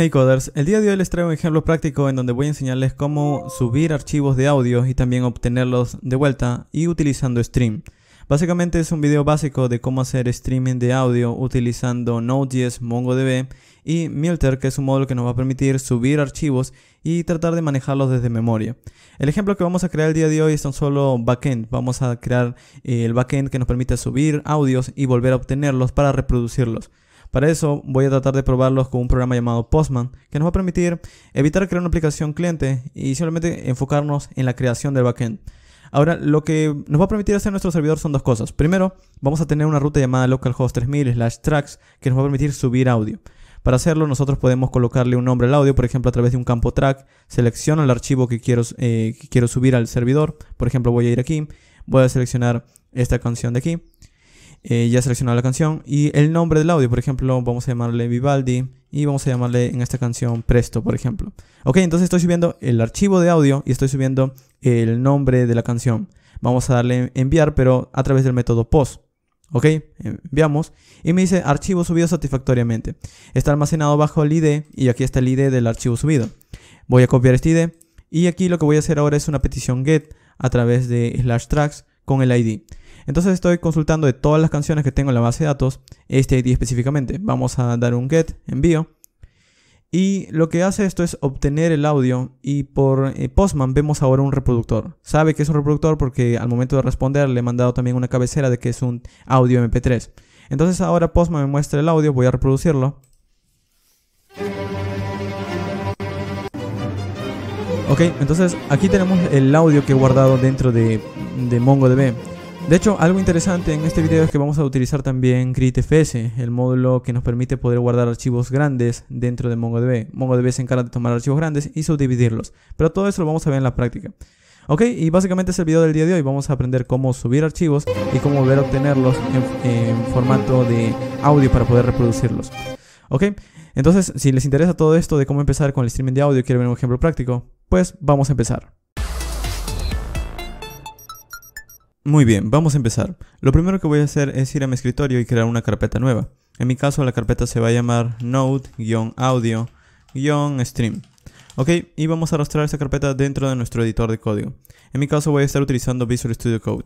Hey coders, el día de hoy les traigo un ejemplo práctico en donde voy a enseñarles cómo subir archivos de audio y también obtenerlos de vuelta y utilizando Stream. Básicamente es un video básico de cómo hacer streaming de audio utilizando Node.js, MongoDB y Milter, que es un módulo que nos va a permitir subir archivos y tratar de manejarlos desde memoria. El ejemplo que vamos a crear el día de hoy es tan solo backend. Vamos a crear eh, el backend que nos permite subir audios y volver a obtenerlos para reproducirlos. Para eso voy a tratar de probarlos con un programa llamado Postman, que nos va a permitir evitar crear una aplicación cliente y simplemente enfocarnos en la creación del backend. Ahora, lo que nos va a permitir hacer nuestro servidor son dos cosas. Primero, vamos a tener una ruta llamada localhost 3000 slash tracks que nos va a permitir subir audio. Para hacerlo, nosotros podemos colocarle un nombre al audio, por ejemplo, a través de un campo track. Selecciono el archivo que quiero, eh, que quiero subir al servidor. Por ejemplo, voy a ir aquí, voy a seleccionar esta canción de aquí eh, ya seleccionado la canción y el nombre del audio, por ejemplo, vamos a llamarle Vivaldi y vamos a llamarle en esta canción Presto, por ejemplo. Ok, entonces estoy subiendo el archivo de audio y estoy subiendo el nombre de la canción. Vamos a darle enviar, pero a través del método post. Ok, enviamos y me dice archivo subido satisfactoriamente. Está almacenado bajo el ID y aquí está el ID del archivo subido. Voy a copiar este ID y aquí lo que voy a hacer ahora es una petición get a través de slash tracks con el ID. Entonces estoy consultando de todas las canciones que tengo en la base de datos, este ID específicamente. Vamos a dar un get, envío. Y lo que hace esto es obtener el audio y por eh, Postman vemos ahora un reproductor. Sabe que es un reproductor porque al momento de responder le he mandado también una cabecera de que es un audio MP3. Entonces ahora Postman me muestra el audio, voy a reproducirlo. Ok, entonces aquí tenemos el audio que he guardado dentro de, de MongoDB. De hecho, algo interesante en este video es que vamos a utilizar también GridFS, el módulo que nos permite poder guardar archivos grandes dentro de MongoDB. MongoDB se encarga de tomar archivos grandes y subdividirlos, pero todo eso lo vamos a ver en la práctica. Ok, y básicamente es el video del día de hoy, vamos a aprender cómo subir archivos y cómo volver a obtenerlos en, formato de audio para poder reproducirlos. Ok, entonces si les interesa todo esto de cómo empezar con el streaming de audio, y quieren ver un ejemplo práctico, pues vamos a empezar. Muy bien, vamos a empezar. Lo primero que voy a hacer es ir a mi escritorio y crear una carpeta nueva. En mi caso la carpeta se va a llamar node-audio-stream. Ok, y vamos a arrastrar esta carpeta dentro de nuestro editor de código. En mi caso voy a estar utilizando Visual Studio Code.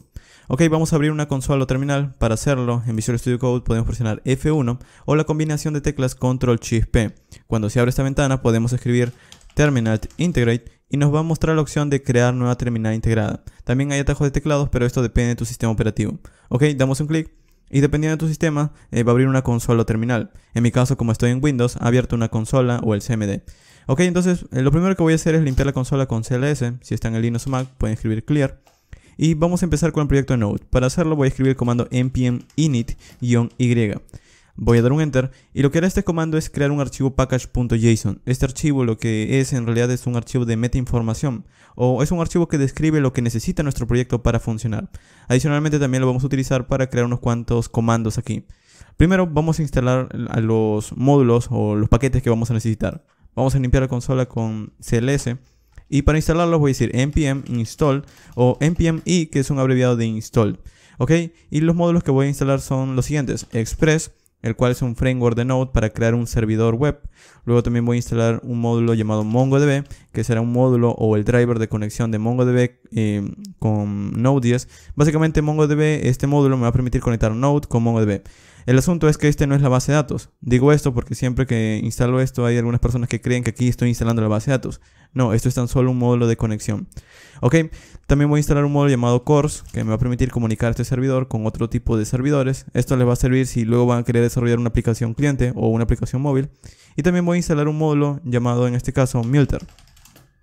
Ok, vamos a abrir una consola o terminal. Para hacerlo, en Visual Studio Code podemos presionar F1 o la combinación de teclas Control Shift P. Cuando se abre esta ventana podemos escribir Terminal Integrate y nos va a mostrar la opción de crear nueva terminal integrada. También hay atajos de teclados, pero esto depende de tu sistema operativo. Ok, damos un clic y dependiendo de tu sistema eh, va a abrir una consola o terminal. En mi caso, como estoy en Windows, ha abierto una consola o el CMD. Ok, entonces eh, lo primero que voy a hacer es limpiar la consola con CLS. Si está en Linux o Mac, pueden escribir clear. Y vamos a empezar con el proyecto Node. Para hacerlo voy a escribir el comando npm init-y. Voy a dar un enter y lo que hará este comando es crear un archivo package.json. Este archivo lo que es en realidad es un archivo de meta información o es un archivo que describe lo que necesita nuestro proyecto para funcionar. Adicionalmente también lo vamos a utilizar para crear unos cuantos comandos aquí. Primero vamos a instalar los módulos o los paquetes que vamos a necesitar. Vamos a limpiar la consola con CLS y para instalarlos voy a decir npm install o npm i que es un abreviado de install. ¿Ok? Y los módulos que voy a instalar son los siguientes. Express el cual es un framework de Node para crear un servidor web. Luego también voy a instalar un módulo llamado MongoDB, que será un módulo o el driver de conexión de MongoDB eh, con Node.js. Básicamente MongoDB, este módulo me va a permitir conectar Node con MongoDB. El asunto es que este no es la base de datos. Digo esto porque siempre que instalo esto hay algunas personas que creen que aquí estoy instalando la base de datos. No, esto es tan solo un módulo de conexión. Ok, también voy a instalar un módulo llamado course que me va a permitir comunicar este servidor con otro tipo de servidores. Esto les va a servir si luego van a querer desarrollar una aplicación cliente o una aplicación móvil. Y también voy a instalar un módulo llamado en este caso Milter.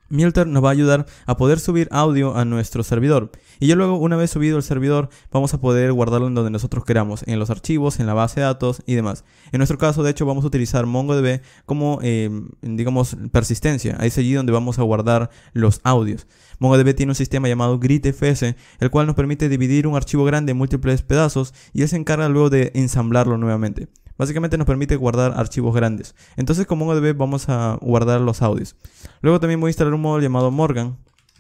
Milter nos va a ayudar a poder subir audio a nuestro servidor. Y ya luego, una vez subido el servidor, vamos a poder guardarlo en donde nosotros queramos, en los archivos, en la base de datos y demás. En nuestro caso, de hecho, vamos a utilizar MongoDB como, eh, digamos, persistencia. Es allí donde vamos a guardar los audios. MongoDB tiene un sistema llamado GridFS, el cual nos permite dividir un archivo grande en múltiples pedazos y él se encarga luego de ensamblarlo nuevamente. Básicamente nos permite guardar archivos grandes. Entonces con MongoDB vamos a guardar los audios. Luego también voy a instalar un módulo llamado Morgan,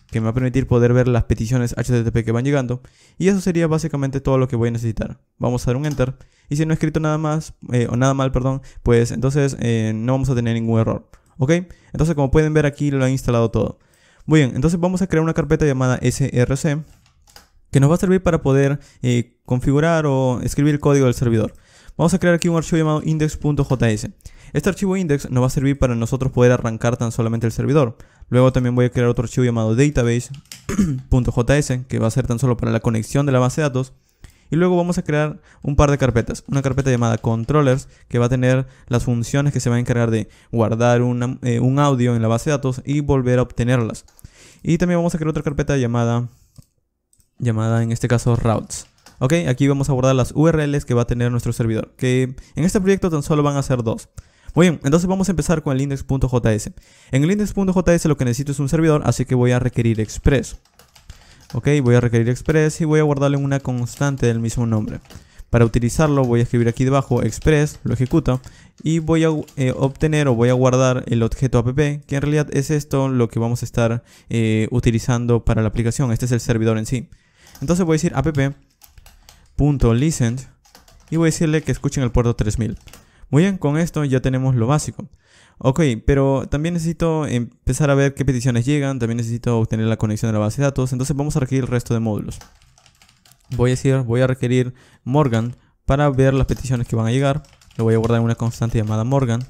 que me va a permitir poder ver las peticiones HTTP que van llegando. Y eso sería básicamente todo lo que voy a necesitar. Vamos a dar un Enter. Y si no he escrito nada más, eh, o nada mal, perdón, pues entonces eh, no vamos a tener ningún error. Entonces como pueden ver aquí lo he instalado todo. Muy bien, entonces vamos a crear una carpeta llamada src que nos va a servir para poder eh, configurar o escribir el código del servidor. Vamos a crear aquí un archivo llamado index.js. Este archivo index nos va a servir para nosotros poder arrancar tan solamente el servidor. Luego también voy a crear otro archivo llamado database.js que va a ser tan solo para la conexión de la base de datos. Y luego vamos a crear un par de carpetas. Una carpeta llamada controllers que va a tener las funciones que se va a encargar de guardar eh, un audio en la base de datos y volver a obtenerlas. Y también vamos a crear otra carpeta llamada, llamada en este caso routes. Ok, aquí vamos a guardar las URLs que va a tener nuestro servidor, que en este proyecto tan solo van a ser dos. Muy bien, entonces vamos a empezar con el index.js. En el index.js lo que necesito es un servidor, así que voy a requerir express. Ok, voy a requerir express y voy a guardarle una constante del mismo nombre. Para utilizarlo voy a escribir aquí debajo express, lo ejecuto y voy a eh, obtener o voy a guardar el objeto app, que en realidad es esto lo que vamos a estar eh, utilizando para la aplicación. Este es el servidor en sí. Entonces voy a decir app.listen y voy a decirle que escuchen el puerto 3000. Muy bien, con esto ya tenemos lo básico. Ok, pero también necesito empezar a ver qué peticiones llegan, también necesito obtener la conexión de la base de datos, entonces vamos a requerir el resto de módulos voy a decir, voy a requerir Morgan para ver las peticiones que van a llegar. Lo voy a guardar en una constante llamada Morgan.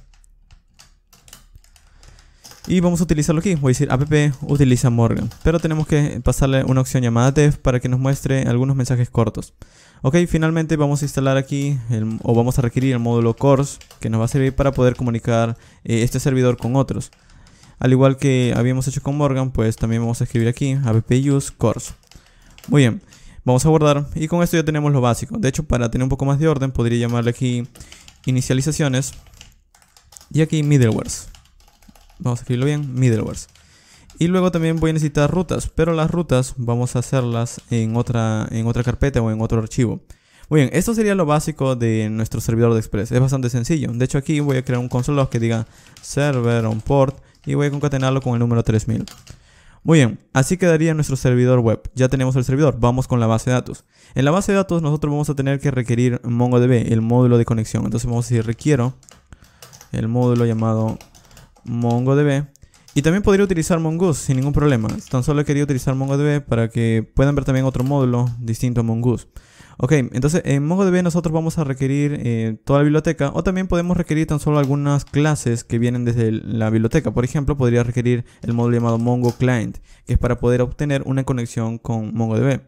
Y vamos a utilizarlo aquí. Voy a decir app utiliza Morgan. Pero tenemos que pasarle una opción llamada dev para que nos muestre algunos mensajes cortos. Ok, finalmente vamos a instalar aquí o vamos a requerir el módulo course que nos va a servir para poder comunicar eh, este servidor con otros. Al igual que habíamos hecho con Morgan, pues también vamos a escribir aquí app use course Muy bien, vamos a guardar y con esto ya tenemos lo básico. De hecho, para tener un poco más de orden, podría llamarle aquí inicializaciones y aquí middlewares. Vamos a escribirlo bien, middlewares. Y luego también voy a necesitar rutas, pero las rutas vamos a hacerlas en otra, en otra carpeta o en otro archivo. Muy bien, esto sería lo básico de nuestro servidor de Express. Es bastante sencillo. De hecho, aquí voy a crear un console log que diga server on port y voy a concatenarlo con el número 3000. Muy bien, así quedaría nuestro servidor web. Ya tenemos el servidor, vamos con la base de datos. En la base de datos nosotros vamos a tener que requerir MongoDB, el módulo de conexión. Entonces vamos a decir requiero el módulo llamado MongoDB. Y también podría utilizar Mongoose sin ningún problema. Tan solo quería utilizar MongoDB para que puedan ver también otro módulo distinto a Mongoose. Ok, entonces en MongoDB nosotros vamos a requerir eh, toda la biblioteca o también podemos requerir tan solo algunas clases que vienen desde la biblioteca. Por ejemplo, podría requerir el módulo llamado mongoclient que es para poder obtener una conexión con MongoDB.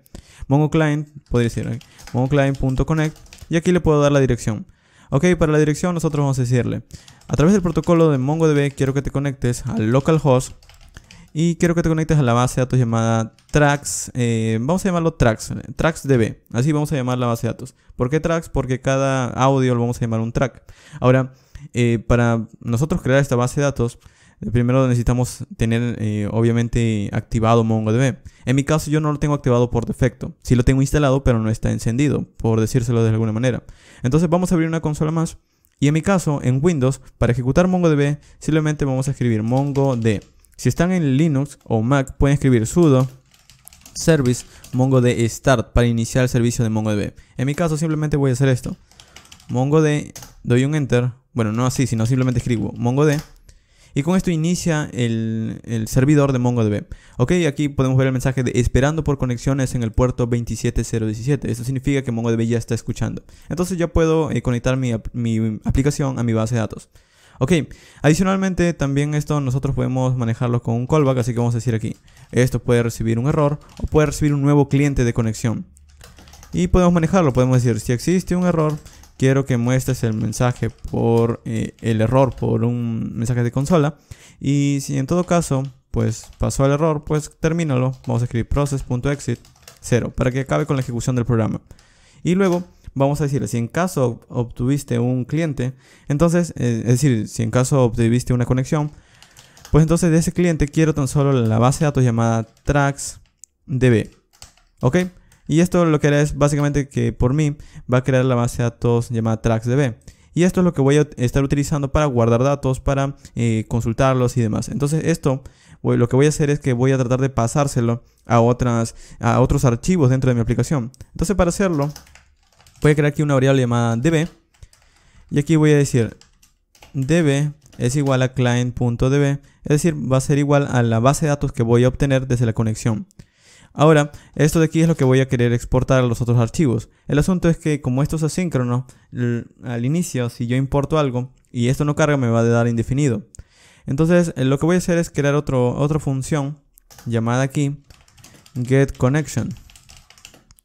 MongoClient podría decir mongoclient.connect y aquí le puedo dar la dirección. Ok, para la dirección nosotros vamos a decirle, a través del protocolo de MongoDB quiero que te conectes al localhost y quiero que te conectes a la base de datos llamada tracks eh, vamos a llamarlo tracks, db Así vamos a llamar la base de datos. ¿Por qué tracks? Porque cada audio lo vamos a llamar un track. Ahora, eh, para nosotros crear esta base de datos, eh, primero necesitamos tener obviamente activado MongoDB. En mi caso yo no lo tengo activado por defecto. Sí lo tengo instalado, pero no está encendido, por decírselo de alguna manera. Entonces vamos a abrir una consola más. Y en mi caso, en Windows, para ejecutar MongoDB, simplemente vamos a escribir mongodb si están en Linux o Mac, pueden escribir sudo service mongod start para iniciar el servicio de MongoDB. En mi caso simplemente voy a hacer esto. MongoD, doy un enter, bueno, no así, sino simplemente escribo MongoD. Y con esto inicia el, servidor de MongoDB. Ok, aquí podemos ver el mensaje de esperando por conexiones en el puerto 27017. Esto significa que MongoDB ya está escuchando. Entonces ya puedo eh, conectar mi aplicación a mi base de datos. Ok, adicionalmente también esto nosotros podemos manejarlo con un callback, así que vamos a decir aquí, esto puede recibir un error o puede recibir un nuevo cliente de conexión. Y podemos manejarlo, podemos decir, si existe un error, quiero que muestres el mensaje por eh, el error por un mensaje de consola. Y si en todo caso, pues pasó el error, pues termínalo. Vamos a escribir process.exit 0 para que acabe con la ejecución del programa. Y luego vamos a decir, si en caso obtuviste un cliente, entonces, eh, es decir, si en caso obtuviste una conexión, pues entonces de ese cliente quiero tan solo la base de datos llamada TraxDB. ¿Ok? Y esto lo que hará es básicamente que por mí va a crear la base de datos llamada TraxDB. Y esto es lo que voy a estar utilizando para guardar datos, para eh, consultarlos y demás. Entonces esto lo que voy a hacer es que voy a tratar de pasárselo a, otras, a otros archivos dentro de mi aplicación. Entonces para hacerlo voy a crear aquí una variable llamada db. Y aquí voy a decir db es igual a client.db, es decir, va a ser igual a la base de datos que voy a obtener desde la conexión. Ahora, esto de aquí es lo que voy a querer exportar a los otros archivos. El asunto es que como esto es asíncrono, al inicio, si yo importo algo y esto no carga, me va a dar indefinido. Entonces, eh, lo que voy a hacer es crear otro, otra función llamada aquí getConnection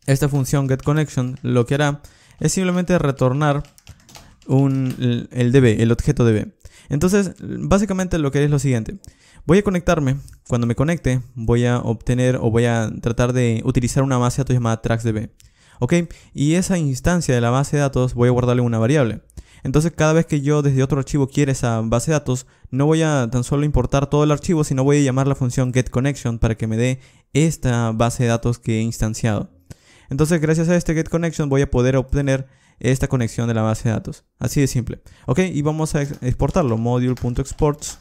esta función getConnection lo que hará es simplemente retornar el DB, el objeto DB. Entonces, básicamente lo que haré es lo siguiente. Voy a conectarme. Cuando me conecte, voy a obtener o voy a tratar de utilizar una base de datos llamada tracksdb ¿Ok? Y esa instancia de la base de datos voy a guardarle una variable. Entonces cada vez que yo desde otro archivo quiera esa base de datos, no voy a tan solo importar todo el archivo, sino voy a llamar la función getConnection para que me dé esta base de datos que he instanciado. Entonces, gracias a este getConnection voy a poder obtener esta conexión de la base de datos. Así de simple. Ok, y vamos a exportarlo. Module.exports,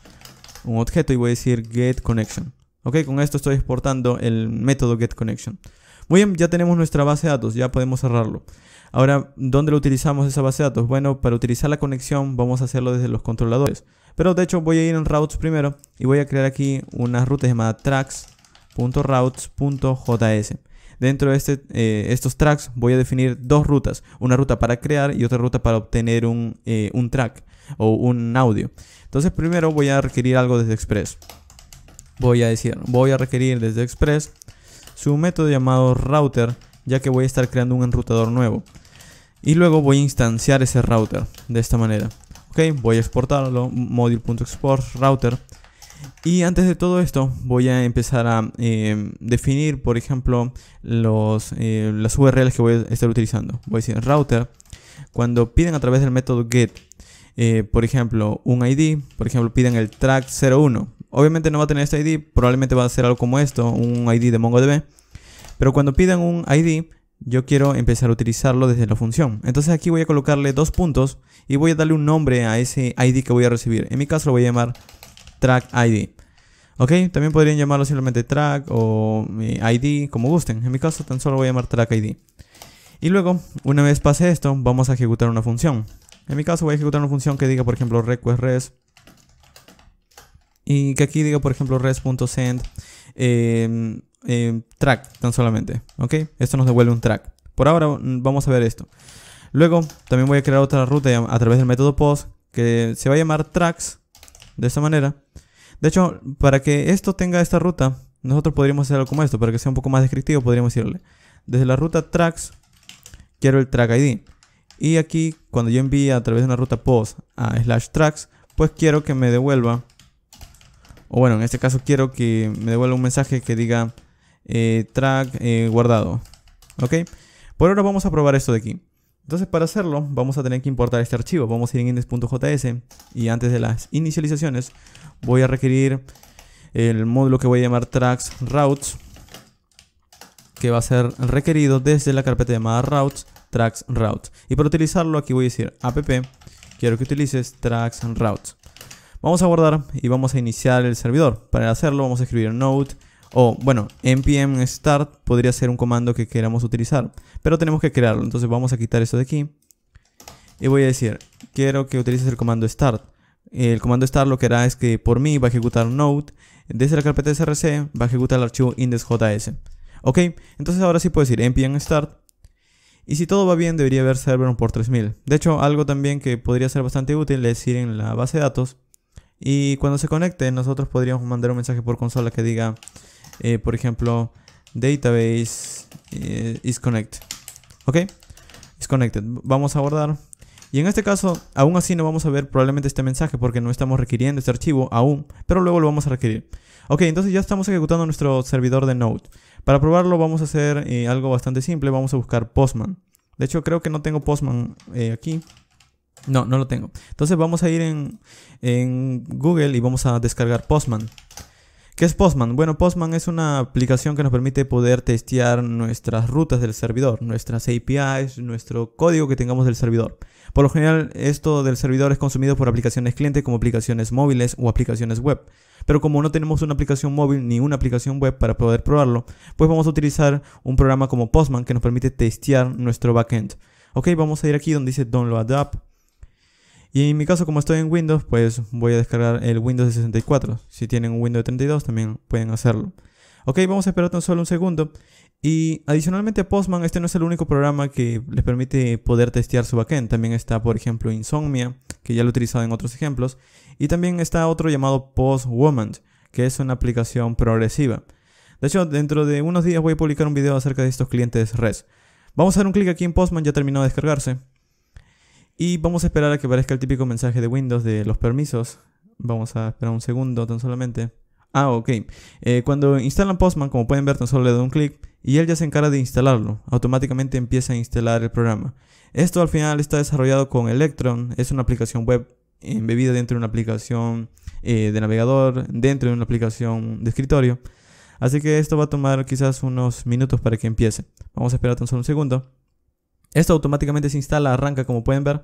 un objeto y voy a decir getConnection Ok, con esto estoy exportando el método getConnection Muy bien, ya tenemos nuestra base de datos, ya podemos cerrarlo. Ahora, ¿dónde lo utilizamos esa base de datos? Bueno, para utilizar la conexión vamos a hacerlo desde los controladores. Pero de hecho voy a ir en routes primero y voy a crear aquí una ruta llamada tracks.routes.js. Dentro de este, eh, estos tracks voy a definir dos rutas, una ruta para crear y otra ruta para obtener un, eh, un track o un audio. Entonces primero voy a requerir algo desde Express. Voy a decir, voy a requerir desde Express su método llamado router, ya que voy a estar creando un enrutador nuevo. Y luego voy a instanciar ese router de esta manera. Ok, voy a exportarlo, module.export router. Y antes de todo esto voy a empezar a eh, definir, por ejemplo, los, eh, las URLs que voy a estar utilizando. Voy a decir router. Cuando piden a través del método get, eh, por ejemplo, un ID, por ejemplo, piden el track 01. Obviamente no va a tener este ID, probablemente va a ser algo como esto, un ID de MongoDB. Pero cuando piden un ID, yo quiero empezar a utilizarlo desde la función. Entonces aquí voy a colocarle dos puntos y voy a darle un nombre a ese ID que voy a recibir. En mi caso lo voy a llamar track ID. Ok, también podrían llamarlo simplemente track o eh, ID, como gusten. En mi caso, tan solo voy a llamar track ID. Y luego, una vez pase esto, vamos a ejecutar una función. En mi caso, voy a ejecutar una función que diga, por ejemplo, request res. Y que aquí diga, por ejemplo, res.send em, em, track, tan solamente. Ok, esto nos devuelve un track. Por ahora, mm, vamos a ver esto. Luego, también voy a crear otra ruta a través del método post que se va a llamar tracks de esta manera. De hecho, para que esto tenga esta ruta, nosotros podríamos hacer algo como esto. Para que sea un poco más descriptivo, podríamos decirle, desde la ruta tracks, quiero el track ID. Y aquí, cuando yo envíe a través de una ruta post a slash tracks, pues quiero que me devuelva, o bueno, en este caso quiero que me devuelva un mensaje que diga eh, track eh, guardado. ¿Ok? Por ahora vamos a probar esto de aquí. Entonces para hacerlo vamos a tener que importar este archivo. Vamos a ir en index.js y antes de las inicializaciones voy a requerir el módulo que voy a llamar tracks routes que va a ser requerido desde la carpeta llamada routes tracks routes. Y para utilizarlo aquí voy a decir app quiero que utilices tracks routes. Vamos a guardar y vamos a iniciar el servidor. Para hacerlo vamos a escribir node o bueno, npm start podría ser un comando que queramos utilizar. Pero tenemos que crearlo. Entonces vamos a quitar esto de aquí. Y voy a decir, quiero que utilices el comando start. El comando start lo que hará es que por mí va a ejecutar node. Desde la carpeta src va a ejecutar el archivo index.js. Ok, entonces ahora sí puedo decir npm start. Y si todo va bien debería haber server por 3000. De hecho, algo también que podría ser bastante útil es ir en la base de datos. Y cuando se conecte nosotros podríamos mandar un mensaje por consola que diga eh, por ejemplo, database eh, is connect. ¿Ok? Is connected. Vamos a guardar. Y en este caso, aún así no vamos a ver probablemente este mensaje porque no estamos requiriendo este archivo aún, pero luego lo vamos a requerir. Ok, entonces ya estamos ejecutando nuestro servidor de Node. Para probarlo vamos a hacer eh, algo bastante simple, vamos a buscar Postman. De hecho, creo que no tengo Postman eh, aquí. No, no lo tengo. Entonces vamos a ir en, en Google y vamos a descargar Postman. ¿Qué es Postman? Bueno, Postman es una aplicación que nos permite poder testear nuestras rutas del servidor, nuestras APIs, nuestro código que tengamos del servidor. Por lo general, esto del servidor es consumido por aplicaciones clientes como aplicaciones móviles o aplicaciones web. Pero como no tenemos una aplicación móvil ni una aplicación web para poder probarlo, pues vamos a utilizar un programa como Postman que nos permite testear nuestro backend. Ok, vamos a ir aquí donde dice Download App. Y en mi caso, como estoy en Windows, pues voy a descargar el Windows de 64. Si tienen un Windows de 32, también pueden hacerlo. Ok, vamos a esperar tan solo un segundo. Y adicionalmente Postman, este no es el único programa que les permite poder testear su backend. También está, por ejemplo, Insomnia, que ya lo he utilizado en otros ejemplos. Y también está otro llamado Postwoman, que es una aplicación progresiva. De hecho, dentro de unos días voy a publicar un video acerca de estos clientes REST. Vamos a dar un clic aquí en Postman, ya terminó de descargarse. Y vamos a esperar a que aparezca el típico mensaje de Windows de los permisos. Vamos a esperar un segundo tan solamente. Ah, ok. Eh, cuando instalan Postman, como pueden ver, tan solo le doy un clic y él ya se encarga de instalarlo. Automáticamente empieza a instalar el programa. Esto al final está desarrollado con Electron. Es una aplicación web embebida dentro de una aplicación eh, de navegador, dentro de una aplicación de escritorio. Así que esto va a tomar quizás unos minutos para que empiece. Vamos a esperar tan solo un segundo. Esto automáticamente se instala, arranca como pueden ver.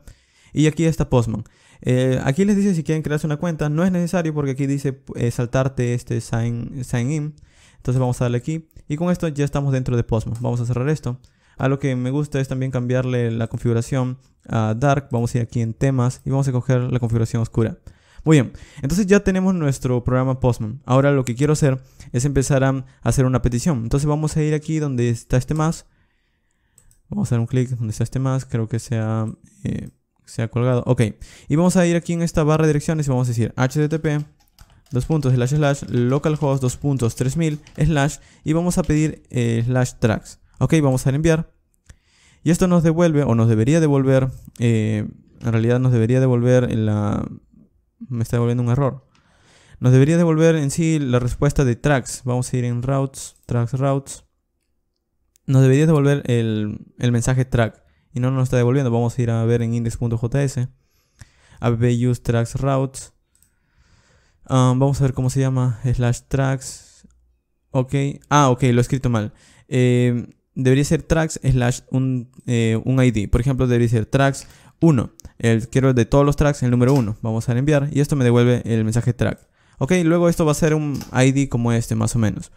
Y aquí está Postman. Eh, aquí les dice si quieren crearse una cuenta. No es necesario porque aquí dice eh, saltarte este sign, sign, in. Entonces vamos a darle aquí. Y con esto ya estamos dentro de Postman. Vamos a cerrar esto. A lo que me gusta es también cambiarle la configuración a Dark. Vamos a ir aquí en temas y vamos a coger la configuración oscura. Muy bien, entonces ya tenemos nuestro programa Postman. Ahora lo que quiero hacer es empezar a hacer una petición. Entonces vamos a ir aquí donde está este más Vamos a dar un clic donde sea este más, creo que sea, eh, ha colgado. Ok, y vamos a ir aquí en esta barra de direcciones y vamos a decir http dos puntos localhost dos puntos slash y vamos a pedir eh, slash tracks. Ok, vamos a enviar. Y esto nos devuelve, o nos debería devolver, eh, en realidad nos debería devolver la... Me está devolviendo un error. Nos debería devolver en sí la respuesta de tracks. Vamos a ir en routes, tracks routes nos debería devolver el, mensaje track. Y no nos está devolviendo. Vamos a ir a ver en index.js. App use tracks routes. Um, vamos a ver cómo se llama. Slash tracks. Ok. Ah, ok, lo he escrito mal. Eh, debería ser tracks slash un, eh, ID. Por ejemplo, debería ser tracks 1. El, quiero de todos los tracks el número 1. Vamos a enviar. Y esto me devuelve el mensaje track. Ok, luego esto va a ser un ID como este, más o menos.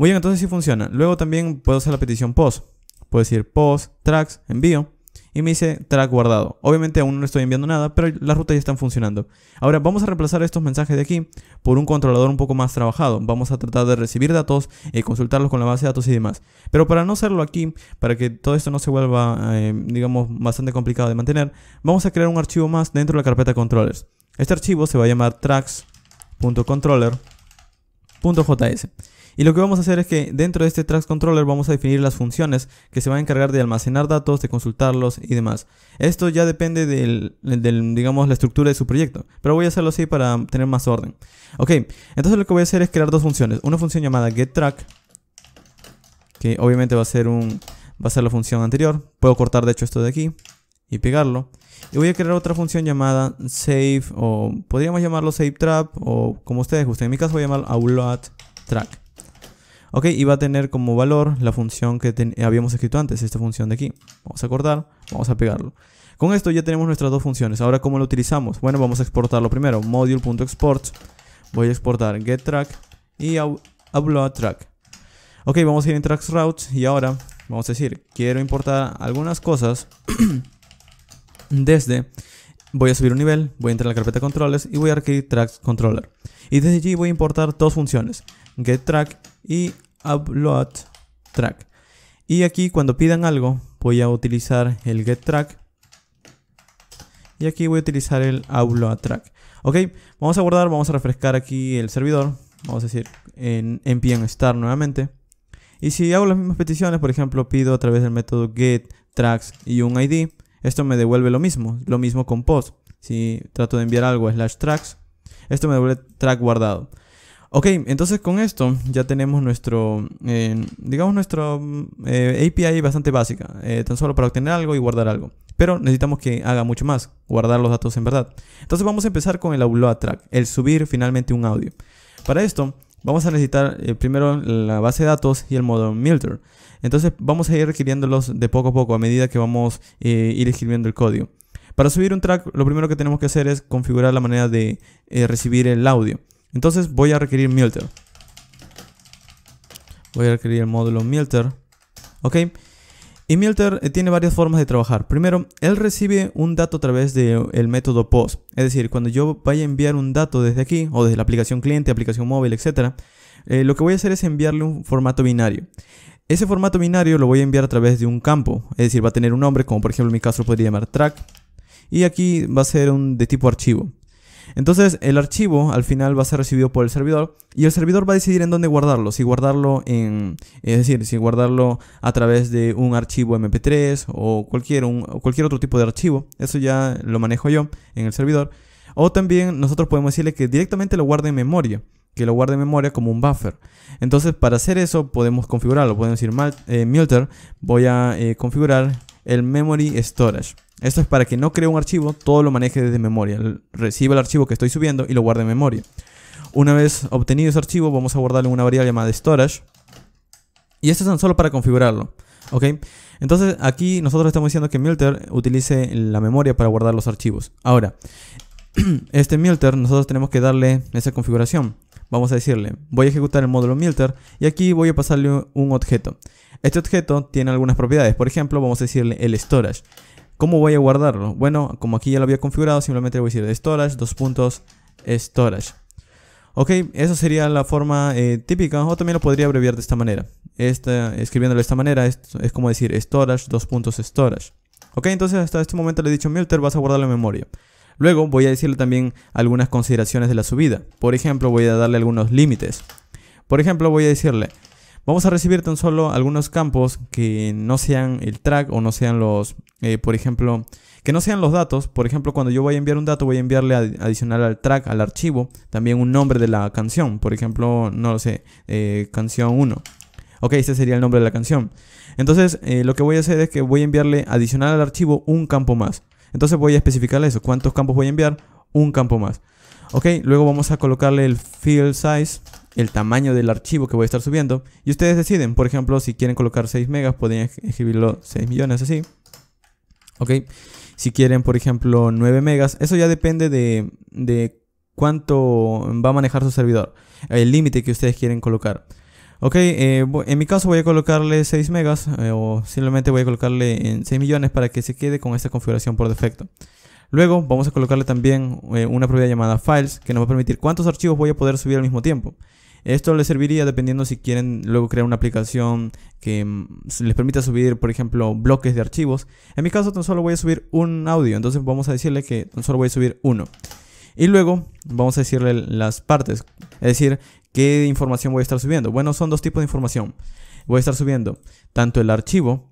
Muy bien, entonces sí funciona. Luego también puedo hacer la petición post. Puedo decir post, tracks, envío. Y me dice track guardado. Obviamente aún no estoy enviando nada, pero las rutas ya están funcionando. Ahora vamos a reemplazar estos mensajes de aquí por un controlador un poco más trabajado. Vamos a tratar de recibir datos y eh, consultarlos con la base de datos y demás. Pero para no hacerlo aquí, para que todo esto no se vuelva, eh, digamos, bastante complicado de mantener, vamos a crear un archivo más dentro de la carpeta controllers. Este archivo se va a llamar tracks.controller.js. Y lo que vamos a hacer es que dentro de este track Controller vamos a definir las funciones que se van a encargar de almacenar datos, de consultarlos y demás. Esto ya depende De digamos, la estructura de su proyecto, pero voy a hacerlo así para tener más orden. Ok, entonces lo que voy a hacer es crear dos funciones. Una función llamada getTrack, que obviamente va a ser un... Va a ser la función anterior. Puedo cortar de hecho esto de aquí y pegarlo. Y voy a crear otra función llamada save o podríamos llamarlo save o como ustedes gusten. En mi caso voy a llamarlo OutloadTrack track. Ok, y va a tener como valor la función que habíamos escrito antes, esta función de aquí. Vamos a cortar, vamos a pegarlo. Con esto ya tenemos nuestras dos funciones. Ahora, ¿cómo lo utilizamos? Bueno, vamos a exportarlo primero. Module.export. Voy a exportar getTrack y uploadTrack. Ok, vamos a ir en tracks routes y ahora vamos a decir, quiero importar algunas cosas desde... Voy a subir un nivel, voy a entrar en la carpeta controles y voy a requerir tracksController Y desde allí voy a importar dos funciones get track y upload track. Y aquí cuando pidan algo voy a utilizar el get track y aquí voy a utilizar el upload track. Ok, vamos a guardar, vamos a refrescar aquí el servidor, vamos a decir en npm estar nuevamente. Y si hago las mismas peticiones, por ejemplo, pido a través del método get tracks y un id, esto me devuelve lo mismo, lo mismo con post. Si trato de enviar algo slash tracks, esto me devuelve track guardado. Ok, entonces con esto ya tenemos nuestro, eh, digamos, nuestro eh, API bastante básica, eh, tan solo para obtener algo y guardar algo. Pero necesitamos que haga mucho más, guardar los datos en verdad. Entonces vamos a empezar con el upload track, el subir finalmente un audio. Para esto vamos a necesitar primero la base de datos y el modo Milter. Entonces vamos a ir requiriéndolos de poco a poco a medida que vamos a ir escribiendo el código. Para subir un track, lo primero que tenemos que hacer es configurar la manera de recibir el audio. Entonces voy a requerir milter Voy a requerir el módulo milter Ok. Y milter eh, tiene varias formas de trabajar. Primero, él recibe un dato a través del eh, método POST. Es decir, cuando yo vaya a enviar un dato desde aquí, o desde la aplicación cliente, aplicación móvil, etc., eh, lo que voy a hacer es enviarle un formato binario. Ese formato binario lo voy a enviar a través de un campo, es decir, va a tener un nombre, como por ejemplo en mi caso lo podría llamar track, y aquí va a ser un, de tipo archivo. Entonces el archivo al final va a ser recibido por el servidor y el servidor va a decidir en dónde guardarlo, si guardarlo en, es decir, si guardarlo a través de un archivo MP3 o cualquier, cualquier otro tipo de archivo, eso ya lo manejo yo en el servidor, o también nosotros podemos decirle que directamente lo guarde en memoria que lo guarde en memoria como un buffer. Entonces, para hacer eso, podemos configurarlo. Podemos decir, Multer, eh, voy a eh, configurar el memory storage. Esto es para que no cree un archivo, todo lo maneje desde memoria. Reciba el archivo que estoy subiendo y lo guarde en memoria. Una vez obtenido ese archivo, vamos a guardarlo en una variable llamada storage. Y esto es solo para configurarlo. Entonces aquí nosotros estamos diciendo que Milter utilice la memoria para guardar los archivos. Ahora, este Milter nosotros tenemos que darle esa configuración. Vamos a decirle, voy a ejecutar el módulo Milter y aquí voy a pasarle un objeto. Este objeto tiene algunas propiedades. Por ejemplo, vamos a decirle el storage. ¿Cómo voy a guardarlo? Bueno, como aquí ya lo había configurado, simplemente voy a decir storage, dos puntos, storage. Ok, eso sería la forma eh, típica, o también lo podría abreviar de esta manera. escribiéndolo de esta manera es, como decir storage, dos puntos, storage. Ok, entonces hasta este momento le he dicho Milter, vas a guardar la memoria. Luego voy a decirle también algunas consideraciones de la subida. Por ejemplo, voy a darle algunos límites. Por ejemplo, voy a decirle Vamos a recibir tan solo algunos campos que no sean el track o no sean los, eh, por ejemplo, que no sean los datos. Por ejemplo, cuando yo voy a enviar un dato, voy a enviarle adicional al track, al archivo, también un nombre de la canción. Por ejemplo, no lo sé, eh, canción 1. Ok, este sería el nombre de la canción. Entonces, eh, lo que voy a hacer es que voy a enviarle adicional al archivo un campo más. Entonces voy a especificarle eso. ¿Cuántos campos voy a enviar? Un campo más. Ok, luego vamos a colocarle el field size el tamaño del archivo que voy a estar subiendo. Y ustedes deciden, por ejemplo, si quieren colocar 6 megas, pueden escribirlo 6 millones, así. ¿Ok? Si quieren, por ejemplo, 9 megas, eso ya depende de, cuánto va a manejar su servidor, el límite que ustedes quieren colocar. Ok, eh, en mi caso voy a colocarle 6 megas eh, o simplemente voy a colocarle en 6 millones para que se quede con esta configuración por defecto. Luego vamos a colocarle también eh, una propiedad llamada files que nos va a permitir cuántos archivos voy a poder subir al mismo tiempo. Esto les serviría dependiendo si quieren luego crear una aplicación que mm, les permita subir, por ejemplo, bloques de archivos. En mi caso, tan solo voy a subir un audio, entonces vamos a decirle que tan solo voy a subir uno. Y luego vamos a decirle las partes, es decir, qué información voy a estar subiendo. Bueno, son dos tipos de información. Voy a estar subiendo tanto el archivo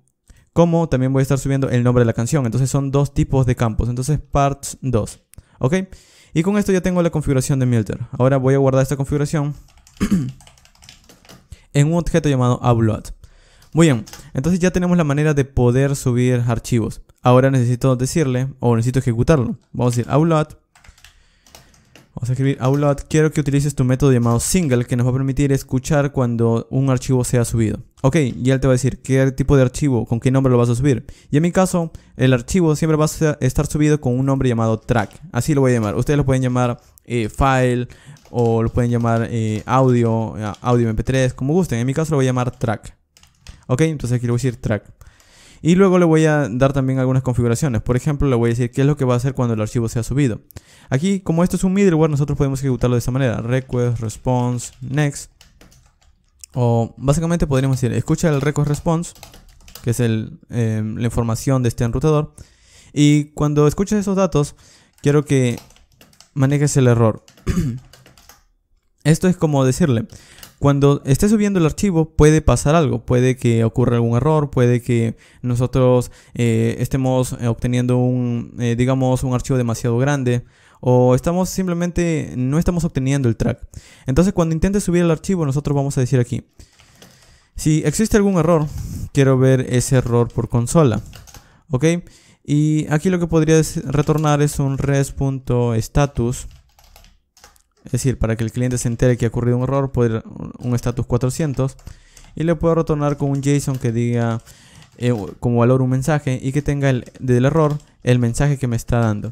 como también voy a estar subiendo el nombre de la canción. Entonces son dos tipos de campos. Entonces parts 2. ¿Ok? Y con esto ya tengo la configuración de Milter. Ahora voy a guardar esta configuración en un objeto llamado upload. Muy bien, entonces ya tenemos la manera de poder subir archivos. Ahora necesito decirle, o necesito ejecutarlo. Vamos a decir upload. Vamos a escribir upload. Quiero que utilices tu método llamado single, que nos va a permitir escuchar cuando un archivo sea subido. Ok, y él te va a decir qué tipo de archivo, con qué nombre lo vas a subir. Y en mi caso, el archivo siempre va a estar subido con un nombre llamado track. Así lo voy a llamar. Ustedes lo pueden llamar eh, file o lo pueden llamar eh, audio, eh, audio mp3, como gusten. En mi caso lo voy a llamar track. Ok, entonces aquí le voy a decir track. Y luego le voy a dar también algunas configuraciones. Por ejemplo, le voy a decir qué es lo que va a hacer cuando el archivo sea subido. Aquí, como esto es un middleware, nosotros podemos ejecutarlo de esta manera. Request, response, next. O básicamente podríamos decir, escucha el request response, que es em, la información de este enrutador. Y cuando escuches esos datos, quiero que manejes el error. Esto es como decirle, cuando esté subiendo el archivo puede pasar algo, puede que ocurra algún error, puede que nosotros eh, estemos obteniendo un, eh, digamos, un archivo demasiado grande o estamos simplemente, no estamos obteniendo el track. Entonces cuando intente subir el archivo nosotros vamos a decir aquí, si existe algún error, quiero ver ese error por consola, ¿ok? Y aquí lo que podría retornar es un res.status es decir, para que el cliente se entere que ha ocurrido un error, puede un status 400 y le puedo retornar con un JSON que diga eh, como valor un mensaje y que tenga el, del error el mensaje que me está dando.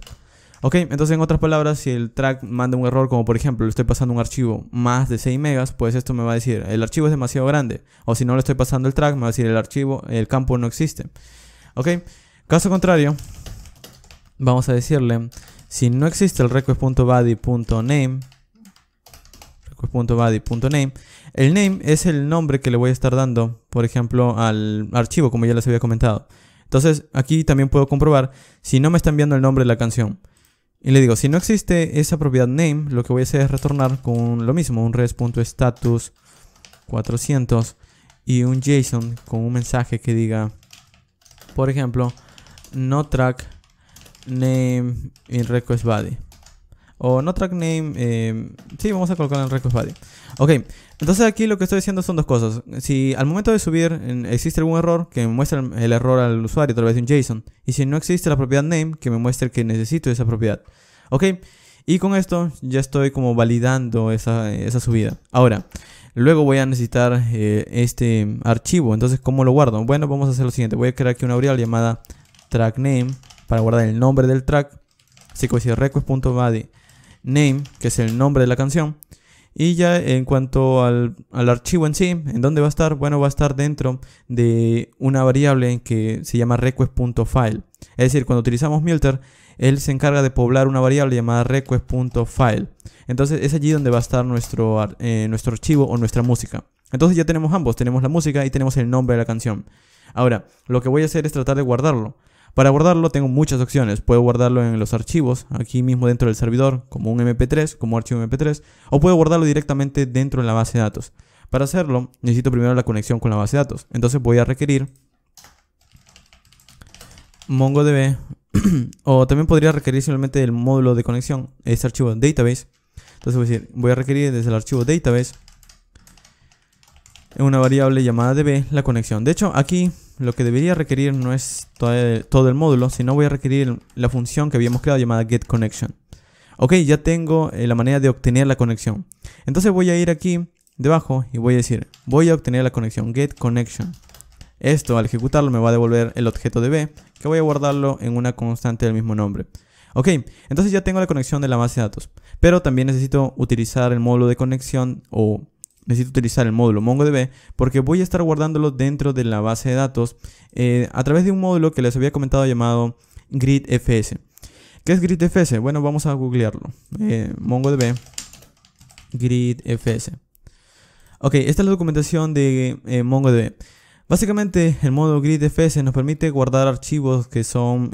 Ok, entonces en otras palabras, si el track manda un error, como por ejemplo le estoy pasando un archivo más de 6 megas, pues esto me va a decir el archivo es demasiado grande. O si no le estoy pasando el track, me va a decir el archivo, el campo no existe. Ok, caso contrario, vamos a decirle si no existe el request.body.name name El name es el nombre que le voy a estar dando, por ejemplo, al archivo, como ya les había comentado. Entonces, aquí también puedo comprobar si no me está enviando el nombre de la canción. Y le digo, si no existe esa propiedad name, lo que voy a hacer es retornar con lo mismo, un res.status 400 y un JSON con un mensaje que diga, por ejemplo, no track name in request body o no track name. Em, sí, vamos a colocar en request body. Ok, entonces aquí lo que estoy diciendo son dos cosas. Si al momento de subir existe algún error, que me muestre el error al usuario Tal través de un JSON. Y si no existe la propiedad name, que me muestre que necesito esa propiedad. Ok, y con esto ya estoy como validando esa, subida. Ahora, luego voy a necesitar eh, este archivo. Entonces, ¿cómo lo guardo? Bueno, vamos a hacer lo siguiente. Voy a crear aquí una variable llamada track name para guardar el nombre del track. Así que voy a decir request.body name, que es el nombre de la canción. Y ya en cuanto al, archivo en sí, ¿en dónde va a estar? Bueno, va a estar dentro de una variable que se llama request.file. Es decir, cuando utilizamos Milter, él se encarga de poblar una variable llamada request.file. Entonces es allí donde va a estar nuestro, eh, nuestro archivo o nuestra música. Entonces ya tenemos ambos, tenemos la música y tenemos el nombre de la canción. Ahora, lo que voy a hacer es tratar de guardarlo. Para guardarlo tengo muchas opciones. Puedo guardarlo en los archivos, aquí mismo dentro del servidor, como un MP3, como archivo MP3, o puedo guardarlo directamente dentro de la base de datos. Para hacerlo, necesito primero la conexión con la base de datos. Entonces voy a requerir MongoDB o también podría requerir simplemente el módulo de conexión, este archivo database. Entonces voy a, voy a requerir desde el archivo database en una variable llamada db la conexión. De hecho, aquí lo que debería requerir no es todo el, módulo, sino voy a requerir la función que habíamos creado llamada getConnection. Ok, ya tengo eh, la manera de obtener la conexión. Entonces voy a ir aquí debajo y voy a decir, voy a obtener la conexión getConnection. Esto al ejecutarlo me va a devolver el objeto de B, que voy a guardarlo en una constante del mismo nombre. Ok, entonces ya tengo la conexión de la base de datos, pero también necesito utilizar el módulo de conexión o necesito utilizar el módulo MongoDB porque voy a estar guardándolo dentro de la base de datos eh, a través de un módulo que les había comentado llamado GridFS. ¿Qué es GridFS? Bueno, vamos a googlearlo. Eh, MongoDB GridFS. Ok, esta es la documentación de eh, MongoDB. Básicamente, el módulo GridFS nos permite guardar archivos que son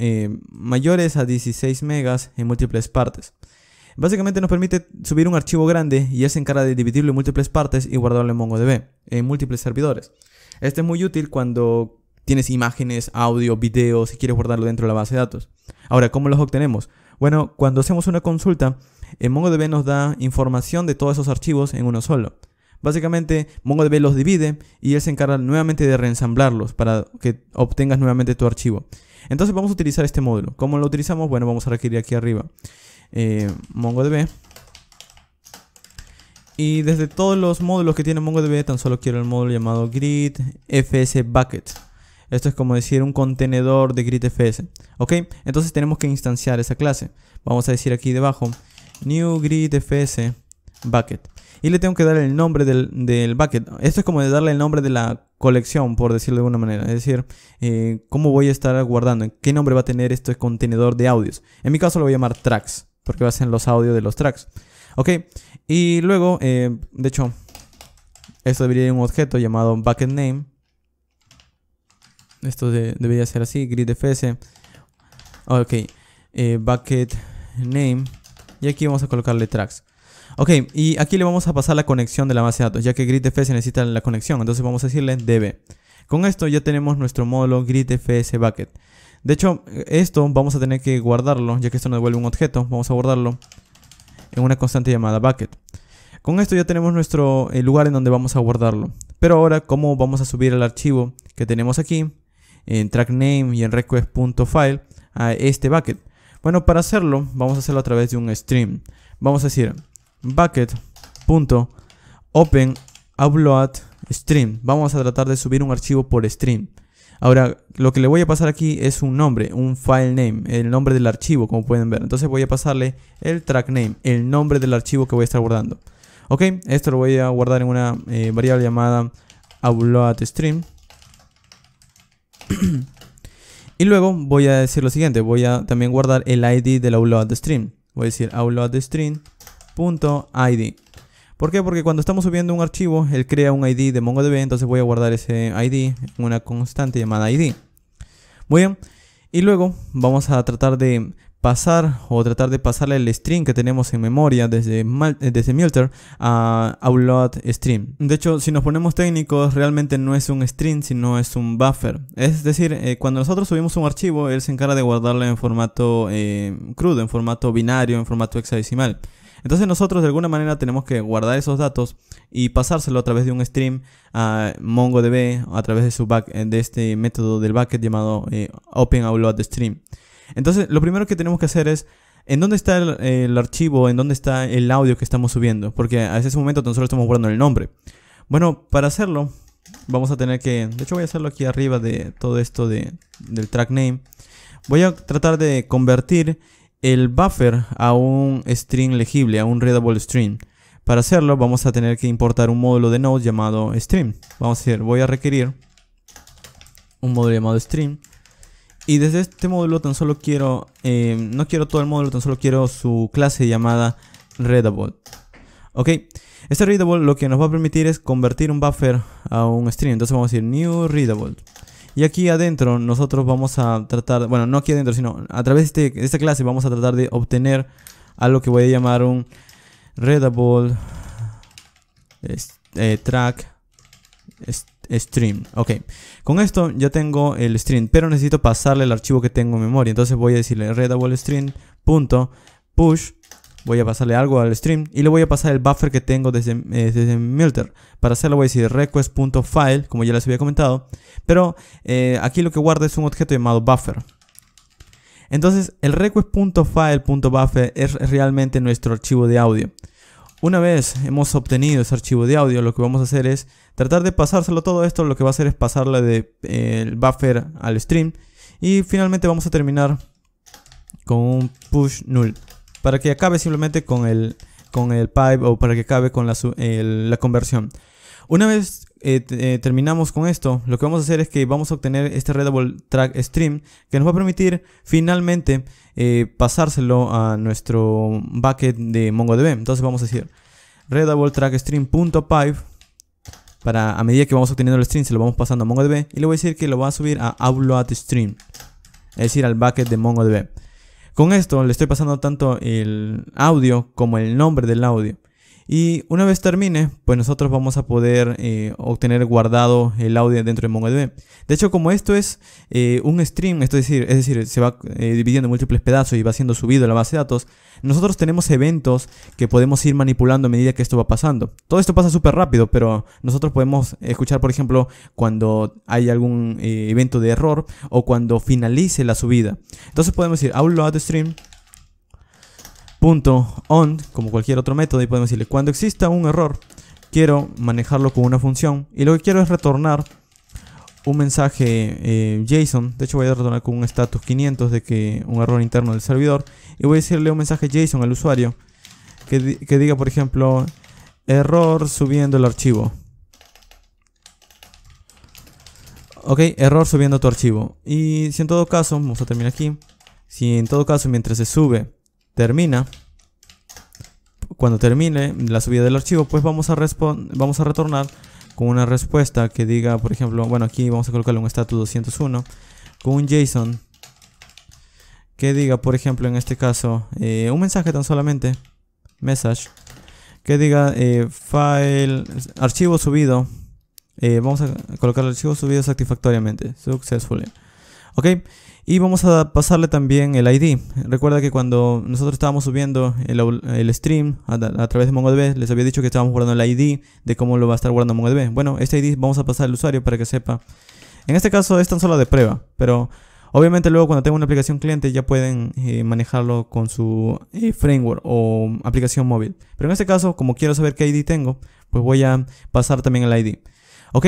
mayores a 16 megas en múltiples partes. Básicamente nos permite subir un archivo grande y él se encarga de dividirlo en múltiples partes y guardarlo en MongoDB, en múltiples servidores. Este es muy útil cuando tienes imágenes, audio, video, si quieres guardarlo dentro de la base de datos. Ahora, ¿cómo los obtenemos? Bueno, cuando hacemos una consulta, eh, MongoDB nos da información de todos esos archivos en uno solo. Básicamente, MongoDB los divide y él se encarga nuevamente de reensamblarlos para que obtengas nuevamente tu archivo. Entonces vamos a utilizar este módulo. ¿Cómo lo utilizamos? Bueno, vamos a requerir aquí arriba. Eh, MongoDB. Y desde todos los módulos que tiene MongoDB, tan solo quiero el módulo llamado grid bucket. Esto es como decir un contenedor de gridfs, fs. ¿Ok? Entonces tenemos que instanciar esa clase. Vamos a decir aquí debajo, new grid bucket. Y le tengo que dar el nombre del, del bucket. Esto es como darle el nombre de la colección, por decirlo de alguna manera. Es decir, eh, cómo voy a estar guardando, qué nombre va a tener este contenedor de audios. En mi caso lo voy a llamar tracks porque va a ser los audios de los tracks. Ok, y luego, eh, de hecho, esto debería ir un objeto llamado bucket name. Esto debería ser así, gridfs. Ok, eh, bucket name. Y aquí vamos a colocarle tracks. Ok, y aquí le vamos a pasar la conexión de la base de datos, ya que gridfs necesita la conexión. Entonces vamos a decirle db. Con esto ya tenemos nuestro módulo gridfs bucket. De hecho, esto vamos a tener que guardarlo, ya que esto nos devuelve un objeto. Vamos a guardarlo en una constante llamada bucket. Con esto ya tenemos nuestro eh, lugar en donde vamos a guardarlo. Pero ahora, ¿cómo vamos a subir el archivo que tenemos aquí en track name y en request.file a este bucket? Bueno, para hacerlo, vamos a hacerlo a través de un stream. Vamos a decir bucket.open upload stream. Vamos a tratar de subir un archivo por stream. Ahora, lo que le voy a pasar aquí es un nombre, un file name, el nombre del archivo, como pueden ver. Entonces voy a pasarle el track name, el nombre del archivo que voy a estar guardando. Ok, esto lo voy a guardar en una eh, variable llamada stream. y luego voy a decir lo siguiente, voy a también guardar el ID del stream. Voy a decir stream.id. ¿Por qué? Porque cuando estamos subiendo un archivo, él crea un ID de MongoDB, entonces voy a guardar ese ID una constante llamada ID. Muy bien, y luego vamos a tratar de pasar o tratar de pasarle el string que tenemos en memoria desde, eh, desde Milter a Outload Stream. De hecho, si nos ponemos técnicos, realmente no es un string, sino es un buffer. Es decir, eh, cuando nosotros subimos un archivo, él se encarga de guardarlo en formato eh, crudo, en formato binario, en formato hexadecimal. Entonces nosotros de alguna manera tenemos que guardar esos datos y pasárselo a través de un stream a MongoDB a través de, su back, eh, de este método del bucket llamado eh, Open Stream. Entonces lo primero que tenemos que hacer es ¿En dónde está el, archivo? ¿En dónde está el audio que estamos subiendo? Porque a ese momento nosotros estamos guardando el nombre. Bueno, para hacerlo vamos a tener que... De hecho voy a hacerlo aquí arriba de todo esto de, del track name. Voy a tratar de convertir el buffer a un string legible, a un readable string. Para hacerlo vamos a tener que importar un módulo de Node llamado stream. Vamos a decir, voy a requerir un módulo llamado stream. Y desde este módulo tan solo quiero, eh, no quiero todo el módulo, tan solo quiero su clase llamada readable. Ok, este readable lo que nos va a permitir es convertir un buffer a un string, Entonces vamos a decir new readable. Y aquí adentro nosotros vamos a tratar, bueno, no aquí adentro, sino a través de, este, esta clase vamos a tratar de obtener algo que voy a llamar un readable eh, track stream. Ok, con esto ya tengo el stream, pero necesito pasarle el archivo que tengo en memoria. Entonces voy a decirle readable stream.push voy a pasarle algo al stream y le voy a pasar el buffer que tengo desde, eh, Milter. Para hacerlo voy a decir request.file, como ya les había comentado, pero eh, aquí lo que guarda es un objeto llamado buffer. Entonces el request.file.buffer es realmente nuestro archivo de audio. Una vez hemos obtenido ese archivo de audio, lo que vamos a hacer es tratar de pasárselo todo esto, lo que va a hacer es pasarle del eh, el buffer al stream y finalmente vamos a terminar con un push null para que acabe simplemente con el, con el pipe o para que acabe con la, conversión. Una vez eh, eh, terminamos con esto, lo que vamos a hacer es que vamos a obtener este redable Track Stream que nos va a permitir finalmente eh, pasárselo a nuestro bucket de MongoDB. Entonces vamos a decir redable Track Stream.pipe para a medida que vamos obteniendo el stream se lo vamos pasando a MongoDB y le voy a decir que lo va a subir a Upload Stream, es decir al bucket de MongoDB. Con esto le estoy pasando tanto el audio como el nombre del audio. Y una vez termine, pues nosotros vamos a poder eh, obtener guardado el audio dentro de MongoDB. De hecho, como esto es eh, un stream, esto es decir, es decir, se va eh, dividiendo en múltiples pedazos y va siendo subido a la base de datos, nosotros tenemos eventos que podemos ir manipulando a medida que esto va pasando. Todo esto pasa súper rápido, pero nosotros podemos escuchar, por ejemplo, cuando hay algún evento de error o cuando finalice la subida. Entonces podemos decir, a stream punto on, como cualquier otro método, y podemos decirle, cuando exista un error, quiero manejarlo con una función, y lo que quiero es retornar un mensaje eh, JSON, de hecho voy a retornar con un status 500 de que un error interno del servidor, y voy a decirle un mensaje JSON al usuario, que, que diga, por ejemplo, error subiendo el archivo. Ok, error subiendo tu archivo. Y si en todo caso, vamos a terminar aquí. Si en todo caso, mientras se sube termina, cuando termine la subida del archivo, pues vamos a, vamos a retornar con una respuesta que diga, por ejemplo, bueno, aquí vamos a colocarle un status 201 con un JSON que diga, por ejemplo, en este caso, eh, un mensaje tan solamente, message, que diga eh, file, archivo subido, eh, vamos a colocar el archivo subido satisfactoriamente, successfully. Ok, y vamos a pasarle también el ID. Recuerda que cuando nosotros estábamos subiendo el, stream a, través de MongoDB, les había dicho que estábamos guardando el ID de cómo lo va a estar guardando MongoDB. Bueno, este ID vamos a pasar al usuario para que sepa. En este caso es tan solo de prueba, pero obviamente luego cuando tenga una aplicación cliente ya pueden eh, manejarlo con su eh, framework o aplicación móvil. Pero en este caso, como quiero saber qué ID tengo, pues voy a pasar también el ID. Ok,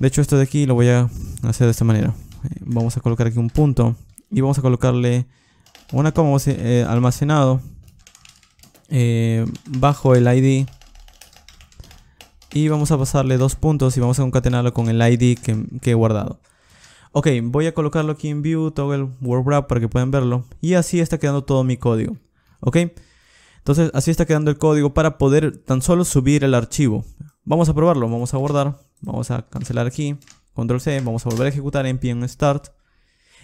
de hecho esto de aquí lo voy a hacer de esta manera. Eh, vamos a colocar aquí un punto y vamos a colocarle una coma eh, almacenado eh, bajo el id y vamos a pasarle dos puntos y vamos a concatenarlo con el id que, he guardado ok voy a colocarlo aquí en view toggle word wrap para que puedan verlo y así está quedando todo mi código ok entonces así está quedando el código para poder tan solo subir el archivo vamos a probarlo vamos a guardar vamos a cancelar aquí Control C, vamos a volver a ejecutar en start.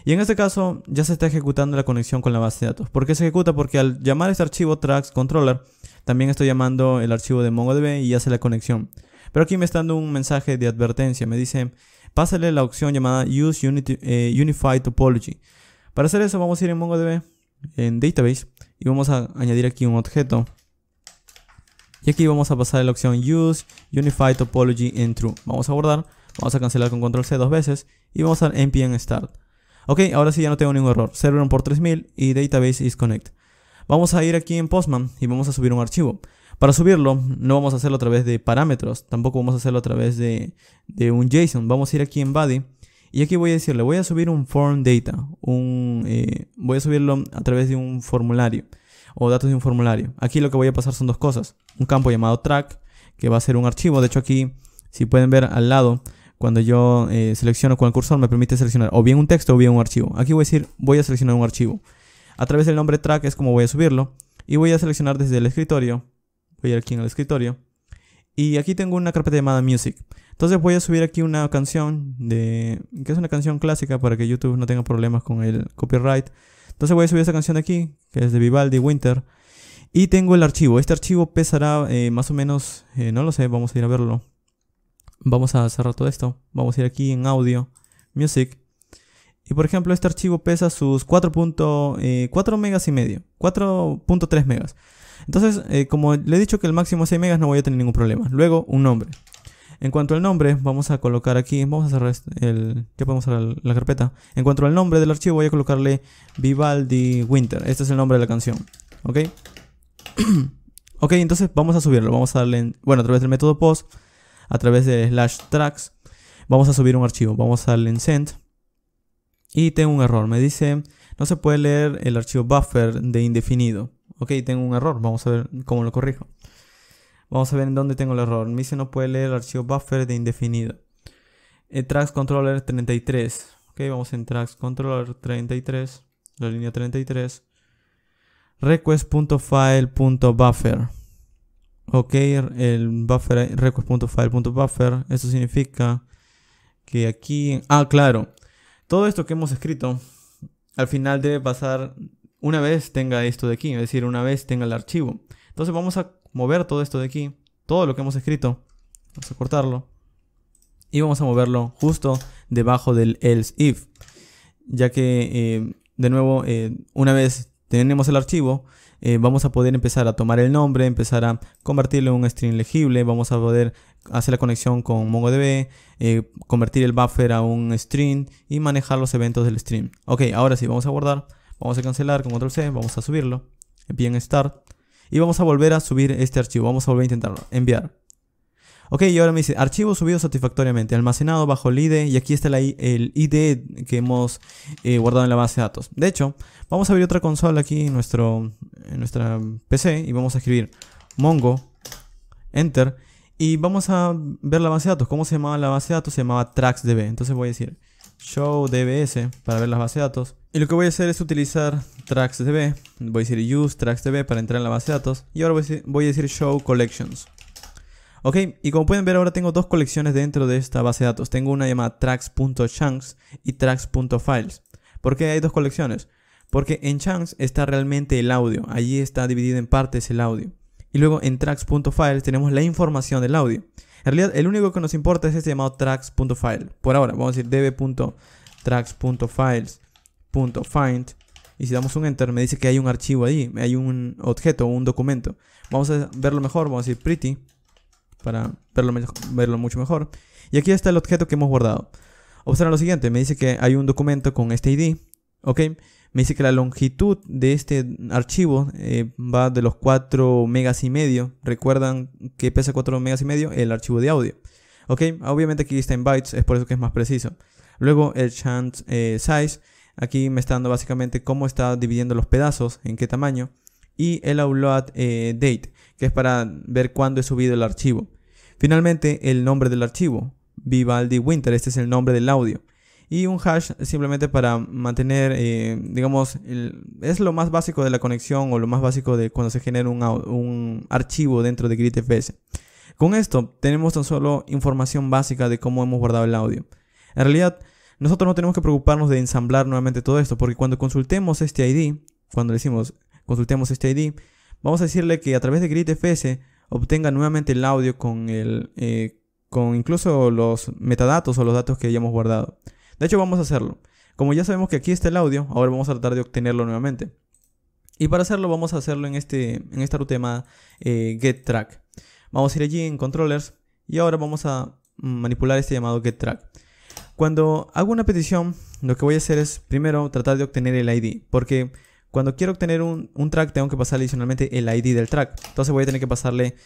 Y en este caso ya se está ejecutando la conexión con la base de datos. ¿Por qué se ejecuta? Porque al llamar este archivo tracks controller, también estoy llamando el archivo de MongoDB y hace la conexión. Pero aquí me está dando un mensaje de advertencia. Me dice, pásale la opción llamada Use eh, Unified Topology. Para hacer eso vamos a ir en MongoDB, en Database, y vamos a añadir aquí un objeto. Y aquí vamos a pasar la opción Use Unified Topology en True. Vamos a guardar. Vamos a cancelar con control C dos veces y vamos a npm start. Ok, ahora sí ya no tengo ningún error. Server por 3000 y database is connect. Vamos a ir aquí en Postman y vamos a subir un archivo. Para subirlo no vamos a hacerlo a través de parámetros, tampoco vamos a hacerlo a través de, un JSON. Vamos a ir aquí en body y aquí voy a decirle, voy a subir un form data, un, eh, voy a subirlo a través de un formulario o datos de un formulario. Aquí lo que voy a pasar son dos cosas. Un campo llamado track, que va a ser un archivo. De hecho aquí, si pueden ver al lado, cuando yo eh, selecciono con el cursor me permite seleccionar o bien un texto o bien un archivo. Aquí voy a decir voy a seleccionar un archivo. A través del nombre track es como voy a subirlo. Y voy a seleccionar desde el escritorio. Voy a ir aquí en el escritorio. Y aquí tengo una carpeta llamada Music. Entonces voy a subir aquí una canción de que es una canción clásica para que YouTube no tenga problemas con el copyright. Entonces voy a subir esta canción aquí, que es de Vivaldi Winter. Y tengo el archivo. Este archivo pesará eh, más o menos, eh, no lo sé, vamos a ir a verlo. Vamos a cerrar todo esto. Vamos a ir aquí en audio, music. Y por ejemplo, este archivo pesa sus 4.4 eh, megas y medio, 4.3 megas. Entonces, eh, como le he dicho que el máximo es 6 megas, no voy a tener ningún problema. Luego, un nombre. En cuanto al nombre, vamos a colocar aquí, vamos a cerrar este, el, ¿qué podemos cerrar? La carpeta. En cuanto al nombre del archivo, voy a colocarle Vivaldi Winter. Este es el nombre de la canción, ¿ok? ok, entonces vamos a subirlo. Vamos a darle, bueno, a través del método post, a través de slash tracks. Vamos a subir un archivo, vamos al send Y tengo un error, me dice, no se puede leer el archivo buffer de indefinido. Ok, tengo un error, vamos a ver cómo lo corrijo. Vamos a ver en dónde tengo el error. Me dice no puede leer el archivo buffer de indefinido. Eh, tracks controller 33. Ok, vamos en tracks controller 33, la línea 33. Request.file.buffer ok el buffer request.file.buffer eso significa que aquí ah claro todo esto que hemos escrito al final debe pasar una vez tenga esto de aquí es decir una vez tenga el archivo entonces vamos a mover todo esto de aquí todo lo que hemos escrito vamos a cortarlo y vamos a moverlo justo debajo del else if ya que eh, de nuevo eh, una vez tenemos el archivo eh, vamos a poder empezar a tomar el nombre, empezar a convertirlo en un string legible, vamos a poder hacer la conexión con MongoDB, eh, convertir el buffer a un string y manejar los eventos del stream. Ok, ahora sí, vamos a guardar, vamos a cancelar con control C, vamos a subirlo, bien start y vamos a volver a subir este archivo, vamos a volver a intentarlo, enviar. Ok, y ahora me dice, archivo subido satisfactoriamente, almacenado bajo el ID, y aquí está el ID que hemos eh, guardado en la base de datos. De hecho, vamos a abrir otra consola aquí en, nuestro, en nuestra PC y vamos a escribir mongo, enter, y vamos a ver la base de datos. ¿Cómo se llamaba la base de datos? Se llamaba tracksdb, Entonces voy a decir show dbs para ver las bases de datos. Y lo que voy a hacer es utilizar tracksdb, Voy a decir use TraxDB para entrar en la base de datos. Y ahora voy a decir show collections. Ok, y como pueden ver ahora tengo dos colecciones dentro de esta base de datos. Tengo una llamada tracks.chunks y tracks.files. ¿Por qué hay dos colecciones? Porque en chunks está realmente el audio, allí está dividido en partes el audio. Y luego en tracks.files tenemos la información del audio. En realidad el único que nos importa es este llamado tracks.file. Por ahora, vamos a decir db.tracks.files.find y si damos un enter me dice que hay un archivo ahí, hay un objeto, un documento. Vamos a verlo mejor, vamos a decir pretty para verlo, mucho mejor. Y aquí está el objeto que hemos guardado. Observa lo siguiente, me dice que hay un documento con este ID, ¿ok? Me dice que la longitud de este archivo eh, va de los 4 megas y medio. Recuerdan que pesa 4 megas y medio el archivo de audio. ¿Ok? Obviamente aquí está en bytes, es por eso que es más preciso. Luego el chance eh, size. Aquí me está dando básicamente cómo está dividiendo los pedazos, en qué tamaño y el upload eh, date, que es para ver cuándo he subido el archivo. Finalmente, el nombre del archivo, Vivaldi Winter, este es el nombre del audio. Y un hash simplemente para mantener, eh, digamos, es lo más básico de la conexión o lo más básico de cuando se genera un, archivo dentro de GridFS. Con esto tenemos tan solo información básica de cómo hemos guardado el audio. En realidad, nosotros no tenemos que preocuparnos de ensamblar nuevamente todo esto, porque cuando consultemos este ID, cuando le decimos consultemos este ID. Vamos a decirle que a través de GridFS obtenga nuevamente el audio con, el, eh, con incluso los metadatos o los datos que hayamos guardado. De hecho, vamos a hacerlo. Como ya sabemos que aquí está el audio, ahora vamos a tratar de obtenerlo nuevamente. Y para hacerlo vamos a hacerlo en, este, en esta ruta llamada eh, getTrack. Vamos a ir allí en controllers y ahora vamos a manipular este llamado getTrack. Cuando hago una petición, lo que voy a hacer es primero tratar de obtener el ID, porque cuando quiero obtener un, track, tengo que pasar adicionalmente el ID del track. Entonces voy a tener que pasarle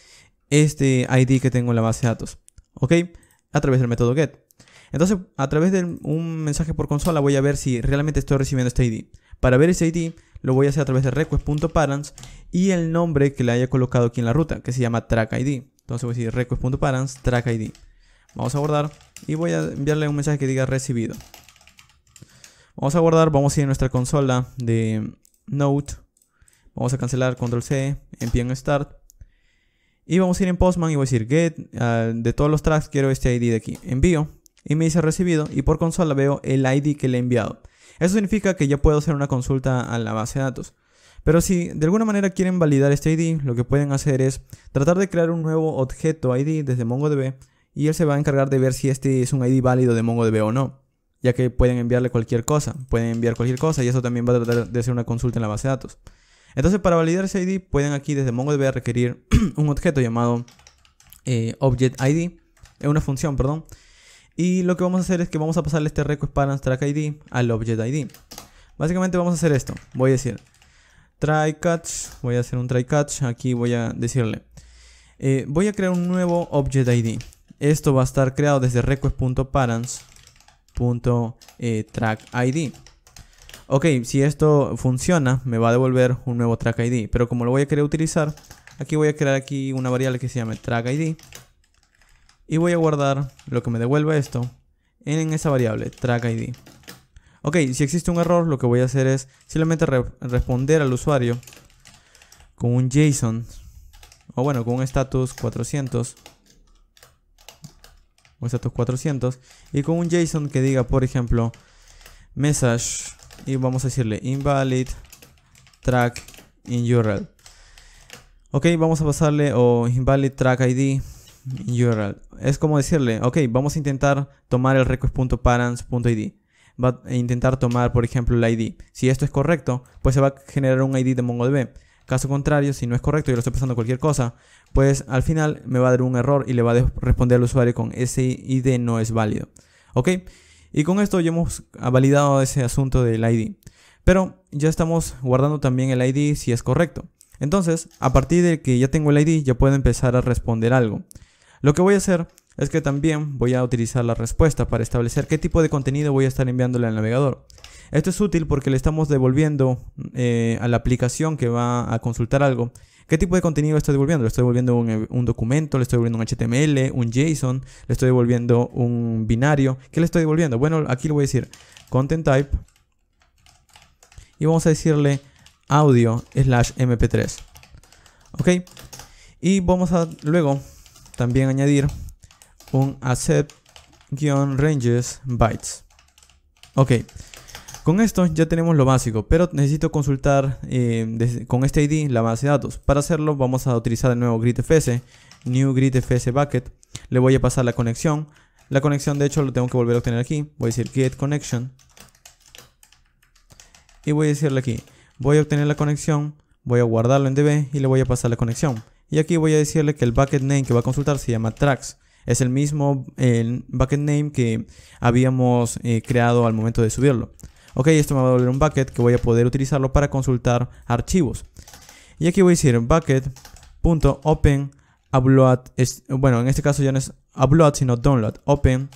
este ID que tengo en la base de datos. ¿Ok? A través del método get. Entonces, a través de un mensaje por consola, voy a ver si realmente estoy recibiendo este ID. Para ver ese ID, lo voy a hacer a través de request.parents y el nombre que le haya colocado aquí en la ruta, que se llama track ID. Entonces voy a decir request.parents track ID. Vamos a guardar y voy a enviarle un mensaje que diga recibido. Vamos a guardar, vamos a ir a nuestra consola de Note. Vamos a cancelar Control C, en Start. Y vamos a ir en Postman y voy a decir get, ah, de todos los tracks quiero este ID de aquí. Envío y me dice recibido y por consola veo el ID que le he enviado. Eso significa que ya puedo hacer una consulta a la base de datos. Pero si de alguna manera quieren validar este ID, lo que pueden hacer es tratar de crear un nuevo objeto ID desde MongoDB y él se va a encargar de ver si este es un ID válido de MongoDB o no ya que pueden enviarle cualquier cosa, pueden enviar cualquier cosa y eso también va a tratar de hacer una consulta en la base de datos. Entonces, para validar ese ID, pueden aquí desde MongoDB requerir un objeto llamado eh, Object ID, eh, una función, perdón. Y lo que vamos a hacer es que vamos a pasarle este request track ID al Object Básicamente vamos a hacer esto. Voy a decir try catch, voy a hacer un try catch, aquí voy a decirle eh, voy a crear un nuevo Object ID. Esto va a estar creado desde request.parents Punto, eh, track ID. Ok, si esto funciona, me va a devolver un nuevo track ID. Pero como lo voy a querer utilizar, aquí voy a crear aquí una variable que se llame track ID. Y voy a guardar lo que me devuelve esto en esa variable, track ID. Ok, si existe un error, lo que voy a hacer es simplemente responder al usuario con un JSON. O bueno, con un status 400 o estos 400 y con un JSON que diga por ejemplo message y vamos a decirle invalid track in URL ok vamos a pasarle o invalid track ID in URL es como decirle ok vamos a intentar tomar el request.parents.id va a intentar tomar por ejemplo el ID si esto es correcto pues se va a generar un ID de MongoDB Caso contrario, si no es correcto, y lo estoy pasando cualquier cosa, pues al final me va a dar un error y le va a responder al usuario con ese ID no es válido. ¿Ok? Y con esto ya hemos validado ese asunto del ID. Pero ya estamos guardando también el ID si es correcto. Entonces, a partir de que ya tengo el ID, ya puedo empezar a responder algo. Lo que voy a hacer es que también voy a utilizar la respuesta para establecer qué tipo de contenido voy a estar enviándole al navegador. Esto es útil porque le estamos devolviendo eh, a la aplicación que va a consultar algo. ¿Qué tipo de contenido está estoy devolviendo? Le estoy devolviendo un, eh, documento, le estoy devolviendo un HTML, un JSON, le estoy devolviendo un binario. ¿Qué le estoy devolviendo? Bueno, aquí le voy a decir content type y vamos a decirle audio slash mp3. ¿Ok? Y vamos a luego también añadir un accept-ranges bytes. Ok. Con esto ya tenemos lo básico, pero necesito consultar eh, con este ID la base de datos. Para hacerlo vamos a utilizar el nuevo gridfs, new gridfs bucket, le voy a pasar la conexión. La conexión de hecho lo tengo que volver a obtener aquí, voy a decir get connection y voy a decirle aquí, voy a obtener la conexión, voy a guardarlo en DB y le voy a pasar la conexión. Y aquí voy a decirle que el bucket name que va a consultar se llama tracks. Es el mismo bucket name que habíamos eh, creado al momento de subirlo ok, esto me va a devolver un bucket que voy a poder utilizarlo para consultar archivos. Y aquí voy a decir bucket.open bueno, en este caso ya no es upload, sino download, open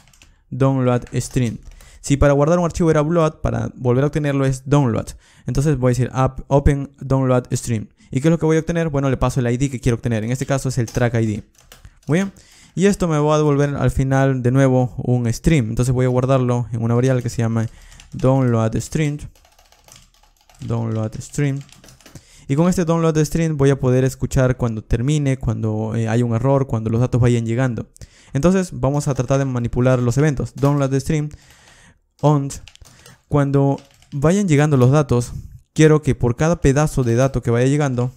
download stream. Si para guardar un archivo era upload, para volver a obtenerlo es download. Entonces voy a decir up open download stream. ¿Y qué es lo que voy a obtener? Bueno, le paso el ID que quiero obtener. En este caso es el track ID. Muy bien. Y esto me va a devolver al final de nuevo un stream. Entonces voy a guardarlo en una variable que se llama download stream download stream y con este download stream voy a poder escuchar cuando termine, cuando eh, hay un error, cuando los datos vayan llegando. Entonces vamos a tratar de manipular los eventos. Download stream on. Cuando vayan llegando los datos, quiero que por cada pedazo de dato que vaya llegando,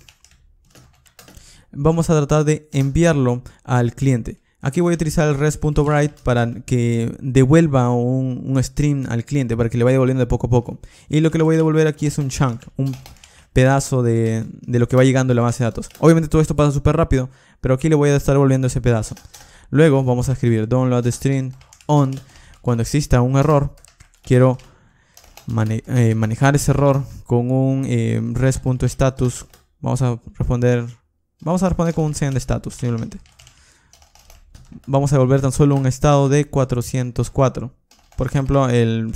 vamos a tratar de enviarlo al cliente. Aquí voy a utilizar el rest.write para que devuelva un, stream al cliente, para que le vaya devolviendo de poco a poco. Y lo que le voy a devolver aquí es un chunk, un pedazo de, lo que va llegando a la base de datos. Obviamente todo esto pasa súper rápido, pero aquí le voy a estar devolviendo ese pedazo. Luego vamos a escribir download string on. Cuando exista un error, quiero eh, manejar ese error con un eh, res.status Vamos a responder, vamos a responder con un send status simplemente vamos a devolver tan solo un estado de 404. Por ejemplo, el,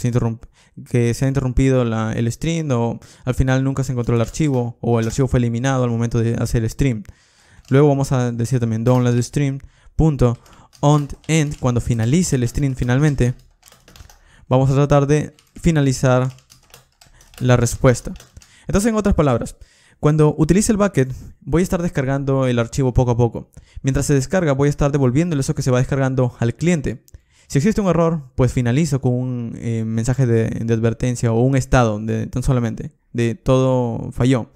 que se ha interrumpido el stream o al final nunca se encontró el archivo o el archivo fue eliminado al momento de hacer el stream. Luego vamos a decir también download stream end cuando finalice el stream finalmente. Vamos a tratar de finalizar la respuesta. Entonces, en otras palabras, cuando utilice el bucket, voy a estar descargando el archivo poco a poco. Mientras se descarga, voy a estar devolviéndole eso que se va descargando al cliente. Si existe un error, pues finalizo con un eh, mensaje de, advertencia o un estado de, tan solamente de todo falló.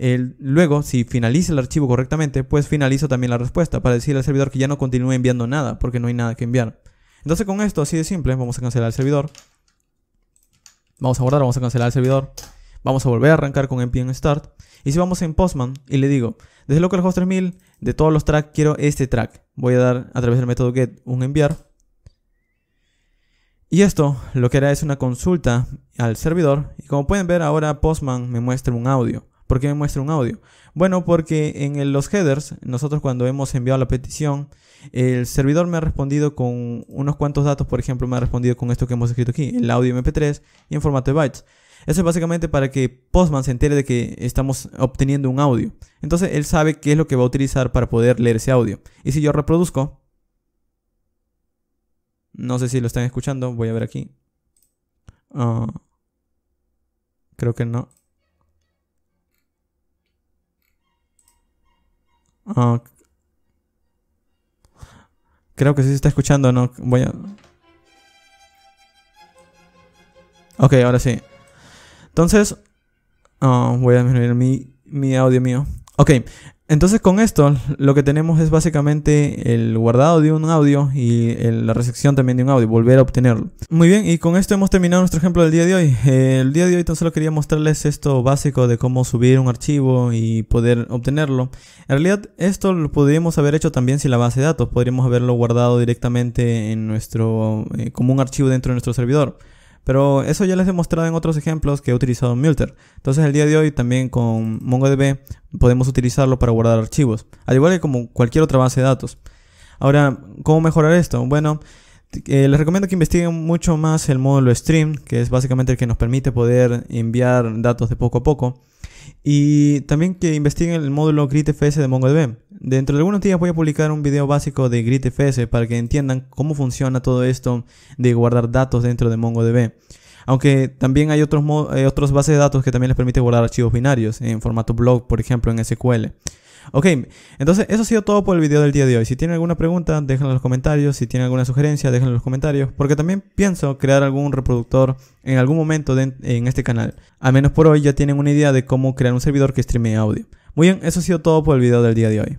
luego, si finaliza el archivo correctamente, pues finalizo también la respuesta para decirle al servidor que ya no continúe enviando nada porque no hay nada que enviar. Entonces con esto, así de simple, vamos a cancelar el servidor. Vamos a guardar, vamos a cancelar el servidor. Vamos a volver a arrancar con npm start. Y si vamos en Postman y le digo, desde localhost 3000, de todos los tracks quiero este track. Voy a dar a través del método get un enviar. Y esto lo que hará es una consulta al servidor. Y como pueden ver ahora Postman me muestra un audio. ¿Por qué me muestra un audio? Bueno, porque en los headers, nosotros cuando hemos enviado la petición, el servidor me ha respondido con unos cuantos datos, por ejemplo, me ha respondido con esto que hemos escrito aquí, el audio MP3 y en formato de bytes. Eso es básicamente para que Postman se entere de que estamos obteniendo un audio. Entonces él sabe qué es lo que va a utilizar para poder leer ese audio. Y si yo reproduzco, no sé si lo están escuchando, voy a ver aquí. Ah, creo que no. Ah, creo que sí se está escuchando, no voy a. Ok, ahora sí. Entonces, ah, voy a disminuir mi, audio mío. Ok, entonces con esto lo que tenemos es básicamente el guardado de un audio y la recepción también de un audio, volver a obtenerlo. Muy bien, y con esto hemos terminado nuestro ejemplo del día de hoy. Eh, el día de hoy tan solo quería mostrarles esto básico de cómo subir un archivo y poder obtenerlo. En realidad esto lo podríamos haber hecho también sin la base de datos, podríamos haberlo guardado directamente en nuestro, eh, como un archivo dentro de nuestro servidor. Pero eso ya les he mostrado en otros ejemplos que he utilizado en Multer. Entonces el día de hoy también con MongoDB podemos utilizarlo para guardar archivos, al igual que como cualquier otra base de datos. Ahora, ¿cómo mejorar esto? Bueno, eh, les recomiendo que investiguen mucho más el módulo Stream, que es básicamente el que nos permite poder enviar datos de poco a poco. Y también que investiguen el módulo GridFS de MongoDB. Dentro de algunos días voy a publicar un video básico de GridFS para que entiendan cómo funciona todo esto de guardar datos dentro de MongoDB. Aunque también hay otros, eh, otros bases de datos que también les permite guardar archivos binarios en formato blog, por ejemplo, en SQL. Ok, entonces eso ha sido todo por el video del día de hoy. Si tienen alguna pregunta, déjenla en los comentarios. Si tienen alguna sugerencia, déjenla en los comentarios. Porque también pienso crear algún reproductor en algún momento en este canal. A menos por hoy ya tienen una idea de cómo crear un servidor que streame audio. Muy bien, eso ha sido todo por el video del día de hoy.